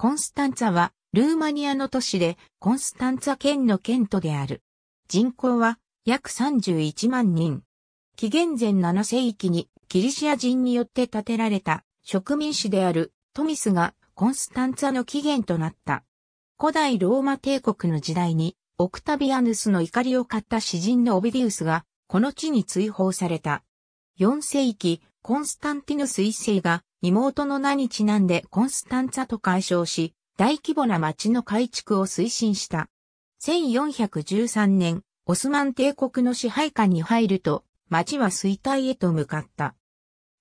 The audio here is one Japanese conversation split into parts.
コンスタンツァは、ルーマニアの都市で、コンスタンツァ県の県都である。人口は、約31万人。紀元前7世紀に、ギリシア人によって建てられた、植民主である、トミスが、コンスタンツァの起源となった。古代ローマ帝国の時代に、オクタビアヌスの怒りを買った詩人のオビディウスが、この地に追放された。4世紀、コンスタンティヌス一世が、妹の名にちなんでコンスタンツァと解消し、大規模な町の改築を推進した。1413年、オスマン帝国の支配下に入ると、町は衰退へと向かった。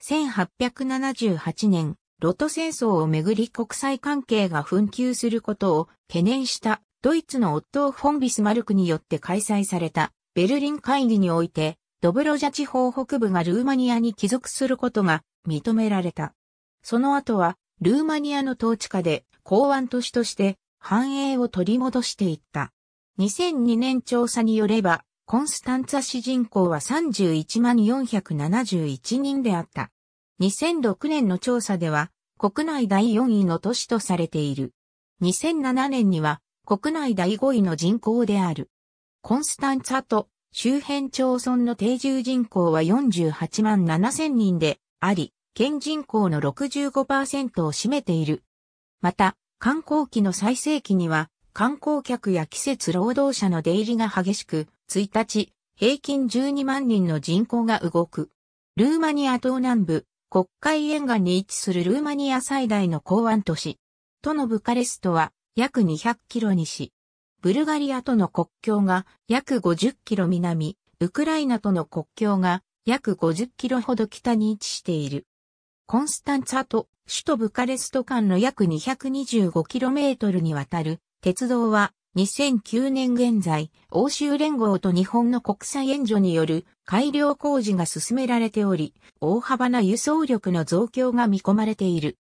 1878年、ロト戦争をめぐり国際関係が紛糾することを懸念したドイツのオットフォン・ビスマルクによって開催されたベルリン会議において、ドブロジャ地方北部がルーマニアに帰属することが認められた。その後は、ルーマニアの統治下で港湾都市として繁栄を取り戻していった。2002年調査によれば、コンスタンツァ市人口は31万471人であった。2006年の調査では、国内第4位の都市とされている。2007年には、国内第5位の人口である。コンスタンツァと周辺町村の定住人口は48万7千人であり、県人口の65%を占めている。また、観光期の最盛期には、観光客や季節労働者の出入りが激しく、1日、平均12万人の人口が動く。ルーマニア東南部、国会沿岸に位置するルーマニア最大の港湾都市。都のブカレストは約200キロ西。ブルガリアとの国境が約50キロ南、ウクライナとの国境が約50キロほど北に位置している。コンスタンツァと首都ブカレスト間の約 225km にわたる鉄道は2009年現在、欧州連合と日本の国際援助による改良工事が進められており、大幅な輸送力の増強が見込まれている。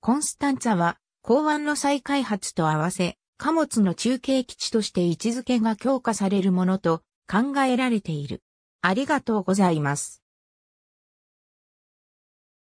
コンスタンツァは、港湾の再開発と合わせ、貨物の中継基地として位置づけが強化されるものと考えられている。ありがとうございます。